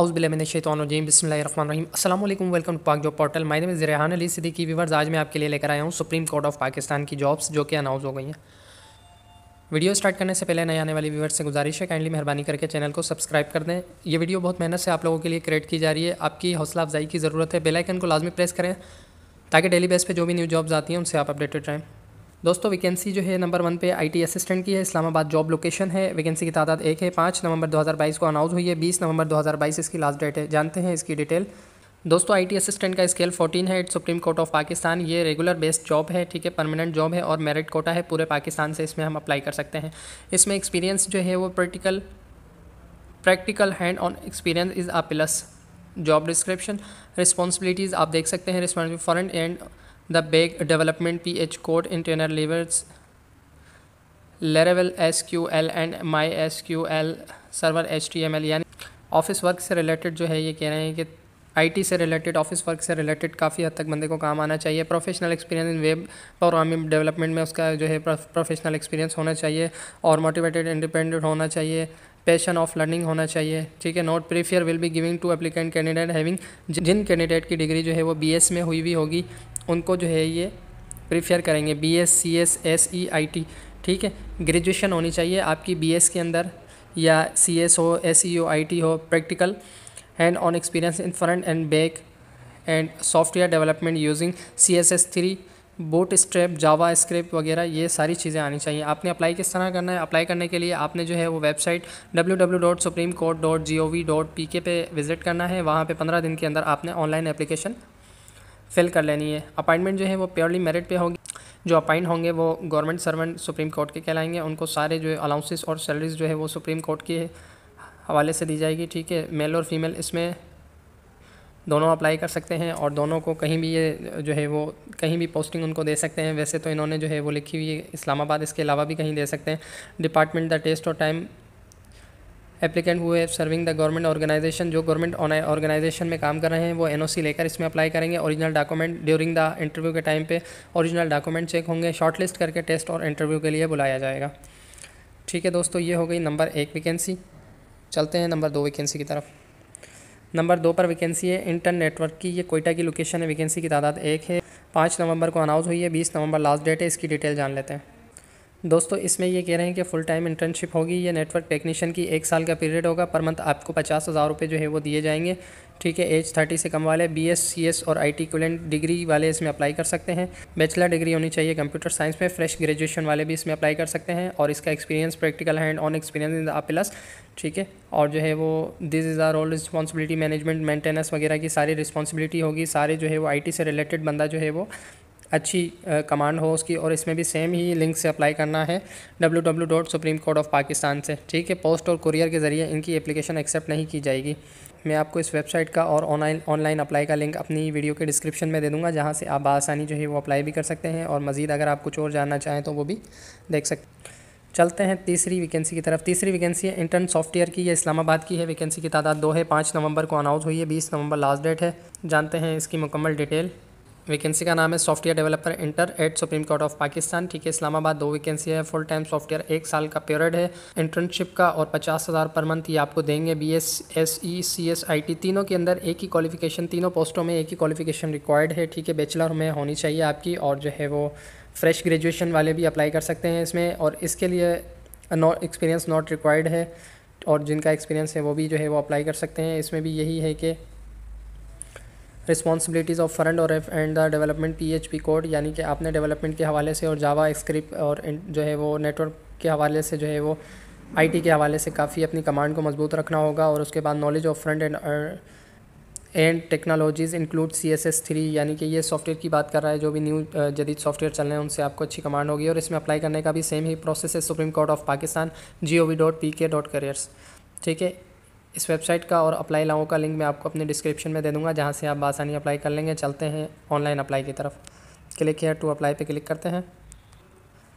अउज़बिलमिनशैतरजीम बसमीम असल welcome to Pak job portal मायने में जरहान अली सिद्दीकी व्यूवर्स आज मैं आपके लिए लेकर आया हूँ सुप्रीम कोर्ट ऑफ पाकिस्तान की जॉब्स जो कि अनाउंस हो गई हैं वीडियो स्टार्ट करने से पहले नए आने वाली व्यूवर्स से गुजारिश है काइंडली मेहरबानी करके चैनल को सब्सक्राइब कर दें ये वीडियो बहुत मेहनत से आप लोगों के लिए क्रिएट की जा रही है आपकी हौसला अफजाई की ज़रूरत है बेलाइकन को लाजमी प्रेस करें ताकि डेली बेस पर जो भी न्यू जॉब्स आती हैं उनसे आप अपडेटेड रहें दोस्तों वैकेंसी जो है नंबर वन पे आईटी असिस्टेंट की है इस्लामाबाद जॉब लोकेशन है वैकेंसी की तादाद एक है पाँच नवंबर 2022 को अनाउंस हुई है बीस नवंबर 2022 इसकी लास्ट डेट है जानते हैं इसकी डिटेल दोस्तों आईटी असिस्टेंट का स्केल 14 है सुप्रीम कोर्ट ऑफ पाकिस्तान ये रेगुलर बेस्ड जॉब है ठीक है परमानेंट जॉब है और मेरिट कोटा है पूरे पाकिस्तान से इसमें हम अप्लाई कर सकते हैं इसमें एक्सपीरियंस जो है वो practical practical hand on experience is a plus job description responsibilities आप देख सकते हैं responsible front end the back development P H Laravel S Q L and my S Q L server H T M L यानी office work से related जो है ये कह रहे हैं कि आई टी से रिलेटेड ऑफिस वर्क से रिलेटेड काफ़ी हद तक बंदे को काम आना चाहिए professional experience in web programming development में उसका जो है प्रोफेशनल एक्सपीरियंस होना चाहिए और मोटिवेटेड इंडिपेंडेंट होना चाहिए पैशन ऑफ लर्निंग होना चाहिए ठीक है not prefer will be giving to applicant candidate having जिन कैंडिडेट की डिग्री जो है वो एस में हुई हुई होगी उनको जो है ये प्रिफेयर करेंगे B S C S S E I T ठीक है ग्रेजुएशन होनी चाहिए आपकी बी एस के अंदर या सी एस हो S E or I T हो practical hand on experience in front end back end software development using C S S three bootstrap JavaScript वगैरह ये सारी चीज़ें आनी चाहिए आपने अप्लाई किस तरह करना है अप्लाई करने के लिए आपने जो है वो website W W dot Supreme Court G O V dot P K पे विज़िट करना है वहाँ पे पंद्रह दिन के अंदर आपने ऑनलाइन एप्लीकेशन फ़िल कर लेनी है अपॉइंटमेंट जो है वो प्योरली मेरिट पे होगी जो अपॉइंट होंगे वो गवर्नमेंट सर्वेंट सुप्रीम कोर्ट के कहलाएंगे उनको सारे जो है अलाउंसेस और सैलरीज जो है वो सुप्रीम कोर्ट के हवाले से दी जाएगी ठीक है मेल और फीमेल इसमें दोनों अप्लाई कर सकते हैं और दोनों को कहीं भी ये जो है वो कहीं भी पोस्टिंग उनको दे सकते हैं वैसे तो इन्होंने जो है वो लिखी हुई है इस्लामाबाद इसके अलावा भी कहीं दे सकते हैं डिपार्टमेंट द टेस्ट और टाइम एप्लीकेंट हुए सर्विंग द गवर्नमेंट ऑर्गेनाइजेशन जो गवर्नमेंट ऑर्गेनाइजेशन में काम कर रहे हैं वो एनओसी लेकर इसमें अप्लाई करेंगे original document during the interview के टाइम पे ओरिजिनल डॉक्यूमेंट चेक होंगे शॉर्टलिस्ट करके टेस्ट और इंटरव्यू के लिए बुलाया जाएगा ठीक है दोस्तों ये हो गई नंबर एक वैकेंसी चलते हैं नंबर दो वैकेंसी की तरफ नंबर दो पर वैकेंसी है इंटर नेटवर्क की ये कोयटा की लोकेशन है वैकेंसी की तादाद एक है पाँच नवंबर को अनाउंस हुई है बीस नवंबर लास्ट डेट है इसकी डिटेल जान लेते हैं दोस्तों इसमें ये कह रहे हैं कि फुल टाइम इंटर्नशिप होगी ये नेटवर्क टेक्नीशियन की एक साल का पीरियड होगा पर मंथ आपको पचास हज़ार रुपये जो है वो दिए जाएंगे ठीक है एज थर्टी से कम वाले बी एस सी एस और आई टी कुलेंट डिग्री वाले इसमें अप्लाई कर सकते हैं बैचलर डिग्री होनी चाहिए कंप्यूटर साइंस में फ्रेश ग्रेजुएशन वाले भी इसमें अप्लाई कर सकते हैं और इसका experience practical hand on experience in the plus ठीक है और जो है वो this is our all responsibility management maintenance वगैरह की सारी रिस्पॉन्सिबिलिटी होगी सारे जो है वो आई टी से रिलेटेड बंदा जो है वो अच्छी कमांड हो उसकी और इसमें भी सेम ही लिंक से अप्लाई करना है W W dot Supreme Court of Pakistan से ठीक है पोस्ट और कुरियर के ज़रिए इनकी एप्लीकेशन एक्सेप्ट नहीं की जाएगी मैं आपको इस वेबसाइट का और ऑनलाइन ऑनलाइन अप्लाई का लिंक अपनी वीडियो के डिस्क्रिप्शन में दे दूँगा जहाँ से आप आसानी जो है वो अप्लाई भी कर सकते हैं और मज़ीद अगर आप कुछ और जानना चाहें तो वो भी देख सकते चलते हैं तीसरी वैकेंसी की तरफ तीसरी वैकेंसी है इंटर्न सॉफ्टवेयर की या इस्लामाबाद की है वैकेंसी की तादाद दो है पाँच नवंबर को अनाउंस हुई है बीस नवंबर लास्ट डेट है जानते हैं इसकी मुकम्मल डिटेल वैकेंसी का नाम है software developer intern at Supreme Court of Pakistan ठीक है इस्लामाबाद दो वैकेंसी है फुल टाइम सॉफ्टवेयर एक साल का पीरियड है इंटर्नशिप का और पचास हज़ार पर मंथ ये आपको देंगे B S S E C S I T तीनों के अंदर एक ही क्वालिफिकेशन तीनों पोस्टों में एक ही क्वालिफिकेशन रिक्वायर्ड है ठीक है बैचलर में होनी चाहिए आपकी और जो है वो फ्रेश ग्रेजुएशन वाले भी अप्लाई कर सकते हैं इसमें और इसके लिए एक्सपीरियंस नॉट रिक्वायर्ड है और जिनका एक्सपीरियंस है वो भी जो है वो अप्लाई कर सकते हैं इसमें भी यही है कि रिस्पॉन्सिबिलिटीज़ ऑफ फ्रंट और end the development P code यानी कि आपने डेवलपमेंट के हवाले से और जावा स्क्रिप्ट और जो है वो नेटवर्क के हवाले से जो है वो टी के हवाले से काफ़ी अपनी कमांड को मजबूत रखना होगा और उसके बाद knowledge of front end end technologies include C S S three यानी कि ये सॉफ्टवेयर की बात कर रहा है जो भी न्यू uh, जदीद सॉफ्टवेयर चल रहे हैं उनसे आपको अच्छी कमांड होगी और इसमें अप्लाई करने का भी सेम ही प्रोसेस है Supreme Court of Pakistan G O V dot P K dot careers ठीक है इस वेबसाइट का और अप्लाई लाओ का लिंक मैं आपको अपने डिस्क्रिप्शन में दे दूँगा जहाँ से आप आसानी अप्लाई कर लेंगे चलते हैं ऑनलाइन अप्लाई की तरफ क्लिक हेयर टू अप्लाई पर क्लिक करते हैं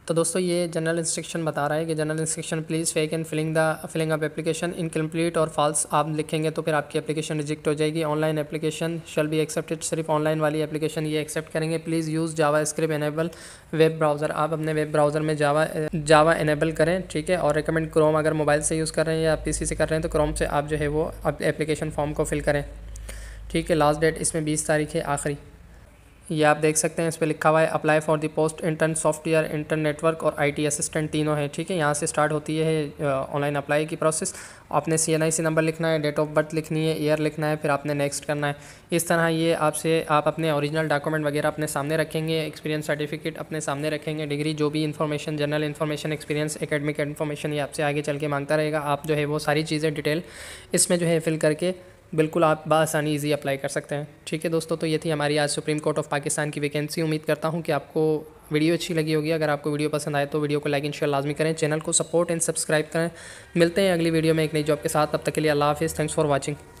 तो दोस्तों ये जनरल इंस्ट्रक्शन बता रहा है कि general instruction please fake and filling the filling up application incomplete और फॉल्स आप लिखेंगे तो फिर आपकी एप्लीकेशन रिजेक्ट हो जाएगी online application shall be accepted सिर्फ ऑनलाइन वाली एप्लीकेशन ये एक्सेप्ट करेंगे please use JavaScript enable web browser आप अपने वेब ब्राउज़र में जावा जावा एनेबल करें ठीक है और रिकमेंड क्रोम अगर मोबाइल से यूज़ कर रहे हैं या पी से कर रहे हैं तो क्रोम से आप जो है वो एप्लीकेशन फॉर्म को फिल करें ठीक है लास्ट डेट इसमें बीस तारीख है आखिरी ये आप देख सकते हैं इस पर लिखा हुआ है apply for the post intern software intern network और आईटी असिस्टेंट तीनों हैं ठीक है यहाँ से स्टार्ट होती है ऑनलाइन अप्लाई की प्रोसेस आपने सी एन आई सी नंबर लिखना है डेट ऑफ बर्थ लिखनी है ईयर लिखना है फिर आपने नेक्स्ट करना है इस तरह ये आपसे आप अपने ओरिजिनल डॉक्यूमेंट वगैरह अपने सामने रखेंगे एक्सपीरियंस सर्टिफिकेट अपने सामने रखेंगे डिग्री जो भी information general information experience academic information ये आपसे आगे चल के मांगता रहेगा आप जो है वो सारी चीज़ें डिटेल इसमें जो है फिल करके बिल्कुल आप बसानी ईजी अप्लाई कर सकते हैं ठीक है दोस्तों तो ये थी हमारी आज सुप्रीम कोर्ट ऑफ पाकिस्तान की वैकेंसी उम्मीद करता हूँ कि आपको वीडियो अच्छी लगी होगी अगर आपको वीडियो पसंद आए तो वीडियो को लाइक एंड शेयर लाजमी करें चैनल को सपोर्ट एंड सब्सक्राइब करें मिलते हैं अगली वीडियो में एक नई जॉब के साथ तब तक के लिए अल्लाह हाफिज़ थैंक्स फॉर वॉचिंग